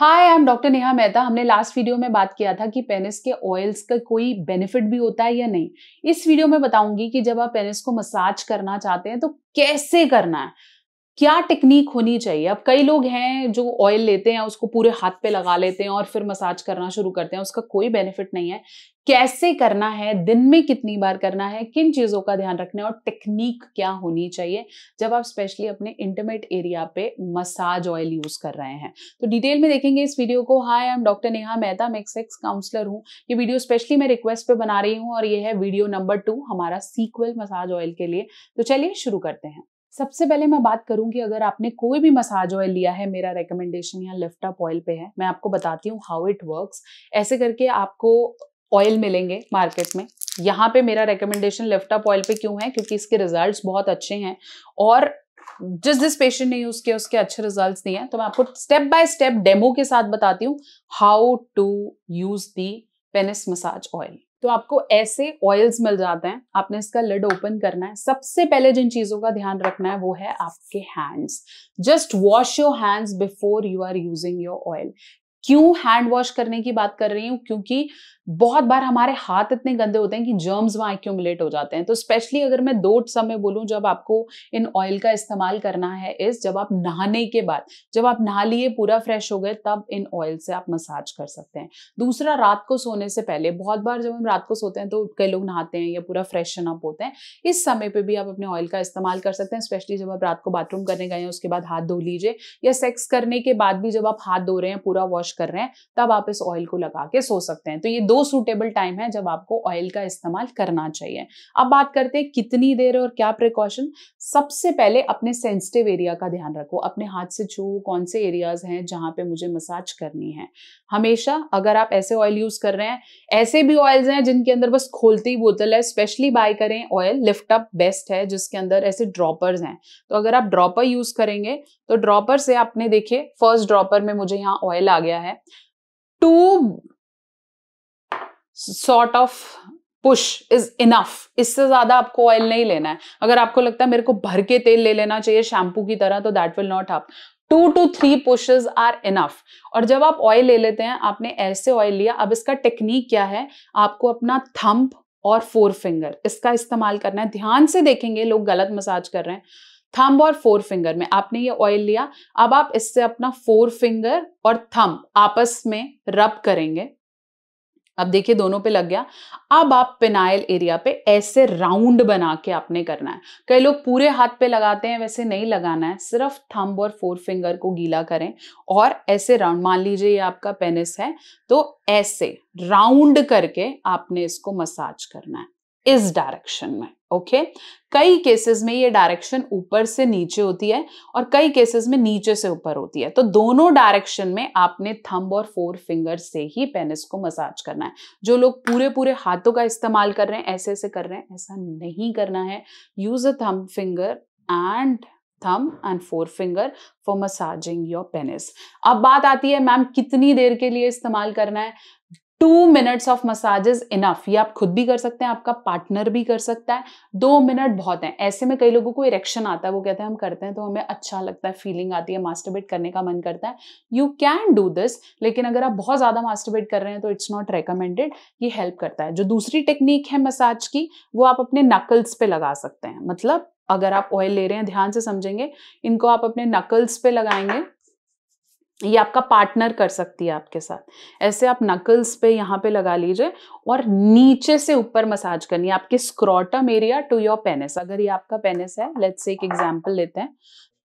Hi I am doctor Neha Mehta हमने last video में बात किया था कि पेनिस के ऑयल्स का कोई बेनिफिट भी होता है या नहीं इस वीडियो में बताऊंगी कि जब आप पेनिस को मसाज करना चाहते हैं तो कैसे करना है क्या टेक्निक होनी चाहिए अब कई लोग हैं जो ऑयल लेते हैं उसको पूरे हाथ पे लगा लेते हैं और फिर मसाज करना शुरू करते हैं उसका कोई बेनिफिट नहीं है कैसे करना है दिन में कितनी बार करना है किन चीज़ों का ध्यान रखना है और टेक्निक क्या होनी चाहिए जब आप स्पेशली अपने इंटरमेट एरिया पे मसाज ऑयल यूज़ कर रहे हैं तो डिटेल में देखेंगे इस वीडियो को hi I am doctor Neha Mehta मैं एक सेक्स काउंसलर हूँ ये वीडियो स्पेशली मैं रिक्वेस्ट पे बना रही हूँ और ये है वीडियो नंबर टू हमारा सीक्वल मसाज ऑयल के लिए तो चलिए शुरू करते हैं सबसे पहले मैं बात करूंगी अगर आपने कोई भी मसाज ऑयल लिया है मेरा रिकमेंडेशन यहाँ लिफ्ट अप ऑयल पे है मैं आपको बताती हूँ हाउ इट वर्क्स ऐसे करके आपको ऑयल मिलेंगे मार्केट में यहाँ पे मेरा रिकमेंडेशन लिफ्टअप ऑयल पे क्यों है क्योंकि इसके रिजल्ट्स बहुत अच्छे हैं और जिस जिस पेशेंट ने यूज किया उसके अच्छे रिजल्ट्स दिए है तो मैं आपको स्टेप बाय स्टेप डेमो के साथ बताती हूँ how to use the penis massage oil तो आपको ऐसे ऑयल्स मिल जाते हैं आपने इसका लिड ओपन करना है सबसे पहले जिन चीजों का ध्यान रखना है वो है आपके hands just wash your hands before you are using your oil क्यों हैंड वॉश करने की बात कर रही हूं क्योंकि बहुत बार हमारे हाथ इतने गंदे होते हैं कि जर्म्स वहां एक्यूमुलेट हो जाते हैं तो स्पेशली अगर मैं दो समय बोलूं जब आपको इन ऑयल का इस्तेमाल करना है इस जब आप नहाने के बाद जब आप नहा लिए पूरा फ्रेश हो गए तब इन ऑयल से आप मसाज कर सकते हैं दूसरा रात को सोने से पहले बहुत बार जब हम रात को सोते हैं तो कई लोग नहाते हैं या पूरा फ्रेशन अप होते हैं इस समय पर भी आप अपने ऑयल का इस्तेमाल कर सकते हैं स्पेशली जब आप रात को बाथरूम करने गए हैं उसके बाद हाथ धो लीजिए या सेक्स करने के बाद भी जब आप हाथ धो रहे हैं पूरा वॉश कर रहे हैं तब आप इस ऑयल को लगा के सो सकते हैं तो ये दो सूटेबल टाइम है जब आपको ऑयल का इस्तेमाल करना चाहिए अब बात करते हैं कितनी देर और क्या प्रिकॉशन सबसे पहले अपने सेंसिटिव एरिया का ध्यान रखो अपने हाथ से छू कौन से एरियाज हैं जहां पे मुझे मसाज करनी है हमेशा अगर आप ऐसे ऑयल यूज कर रहे हैं ऐसे भी ऑयल्स हैं जिनके अंदर बस खोलती ही बोतल है स्पेशली बाय करें ऑयल लिफ्ट अप बेस्ट है जिसके अंदर ऐसे ड्रॉपर्स हैं तो अगर आप ड्रॉपर यूज करेंगे तो ड्रॉपर से आपने देखे फर्स्ट ड्रॉपर में मुझे यहाँ ऑयल आ गया गया है two sort of push is enough इससे ज्यादा आपको ऑयल नहीं लेना है अगर आपको लगता है मेरे को भर के तेल ले लेना चाहिए शैम्पू की तरह तो that will not help two to three pushes are enough और जब आप ऑयल ले लेते हैं आपने ऐसे ऑयल लिया अब इसका टेक्निक क्या है आपको अपना थम्प और फोर फिंगर इसका इस्तेमाल करना है ध्यान से देखेंगे लोग गलत मसाज कर रहे हैं थम्ब और फोर फिंगर में आपने ये ऑयल लिया अब आप इससे अपना फोर फिंगर और थम्ब आपस में रब करेंगे अब देखिए दोनों पे लग गया अब आप पिनाइल एरिया पे ऐसे राउंड बना के आपने करना है कई लोग पूरे हाथ पे लगाते हैं वैसे नहीं लगाना है सिर्फ थंब और फोर फिंगर को गीला करें और ऐसे राउंड मान लीजिए ये आपका पेनिस है तो ऐसे राउंड करके आपने इसको मसाज करना है इस डायरेक्शन में ओके okay? कई केसेस में ये डायरेक्शन ऊपर से नीचे होती है और कई केसेस में नीचे से ऊपर होती है तो दोनों डायरेक्शन में आपने थंब और फोर फिंगर से ही पेनिस को मसाज करना है जो लोग पूरे पूरे हाथों का इस्तेमाल कर रहे हैं ऐसे ऐसे कर रहे हैं ऐसा नहीं करना है use a thumb finger and thumb and four finger for massaging your penis अब बात आती है मैम कितनी देर के लिए इस्तेमाल करना है two minutes of massages enough ये आप खुद भी कर सकते हैं आपका पार्टनर भी कर सकता है दो मिनट बहुत है ऐसे में कई लोगों को इरेक्शन आता है वो कहते हैं हम करते हैं तो हमें अच्छा लगता है फीलिंग आती है मास्टरबेट करने का मन करता है यू कैन डू दिस लेकिन अगर आप बहुत ज़्यादा मास्टरबेट कर रहे हैं तो इट्स नॉट रिकमेंडेड ये हेल्प करता है जो दूसरी टेक्निक है मसाज की वो आप अपने नकल्स पे लगा सकते हैं मतलब अगर आप ऑयल ले रहे हैं ध्यान से समझेंगे इनको आप अपने नकल्स पे लगाएंगे ये आपका पार्टनर कर सकती है आपके साथ ऐसे आप नकल्स पे यहाँ पे लगा लीजिए और नीचे से ऊपर मसाज करनी आपके scrotum area to your penis अगर ये आपका पेनिस है लेट्स से एक एग्जांपल लेते हैं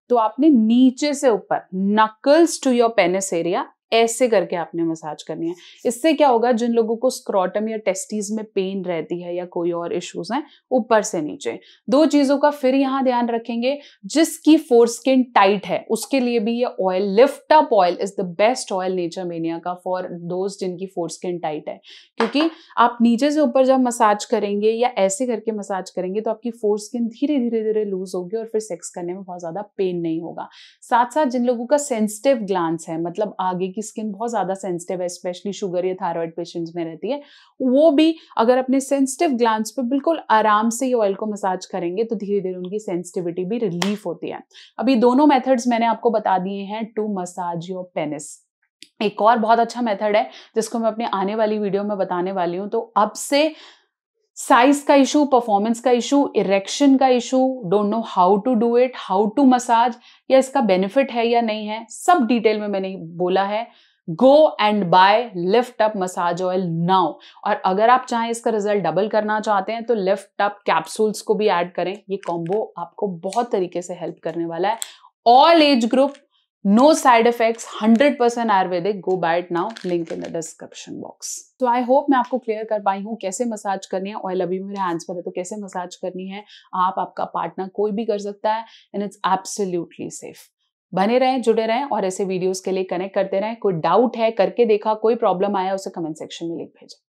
तो आपने नीचे से ऊपर knuckles to your penis area ऐसे करके आपने मसाज करनी है इससे क्या होगा जिन लोगों को स्क्रॉटम या टेस्टीज में पेन रहती है या कोई और इश्यूज हैं ऊपर से नीचे दो चीजों का फिर यहां ध्यान रखेंगे जिसकी फोर स्किन टाइट है उसके लिए भी ये oil lift up oil is the best oil nature mania का फॉर दोज जिनकी फोर स्किन टाइट है क्योंकि आप नीचे से ऊपर जब मसाज करेंगे या ऐसे करके मसाज करेंगे तो आपकी फोर स्किन धीरे धीरे धीरे लूज होगी और फिर सेक्स करने में बहुत ज्यादा पेन नहीं होगा साथ साथ जिन लोगों का सेंसिटिव ग्लांस है मतलब आगे की स्किन बहुत ज़्यादा सेंसिटिव है स्पेशली शुगर या थायराइड पेशेंट्स में रहती है वो भी अगर अपने सेंसिटिव ग्लांस पे बिल्कुल आराम से ये ऑयल को मसाज करेंगे तो धीरे धीरे उनकी सेंसिटिविटी भी रिलीफ होती है अभी दोनों मेथड्स मैंने आपको बता दिए हैं टू मसाज योर पेनिस एक और बहुत अच्छा मेथड है जिसको मैं अपने आने वाली वीडियो में बताने वाली हूँ तो अब से साइज का इशू परफॉर्मेंस का इशू इरेक्शन का issue don't know how to do it how to massage या इसका बेनिफिट है या नहीं है सब डिटेल में मैंने बोला है go and buy lift up massage oil now और अगर आप चाहें इसका रिजल्ट डबल करना चाहते हैं तो लिफ्ट अप कैप्सूल्स को भी ऐड करें ये कॉम्बो आपको बहुत तरीके से हेल्प करने वाला है all age group no side side hundred percent Ayurvedic go buy now link in the description box तो आई होप मैं आपको क्लियर कर पाई हूँ कैसे मसाज करनी है ऑयल अभी मेरे हैंड्स पर है तो कैसे मसाज करनी है आप आपका पार्टनर कोई भी कर सकता है एंड इट्स एब्सोल्यूटली सेफ बने रहें जुड़े रहें और ऐसे वीडियोस के लिए कनेक्ट करते रहें कोई डाउट है करके देखा कोई प्रॉब्लम आया उसे कमेंट सेक्शन में लिख भेजें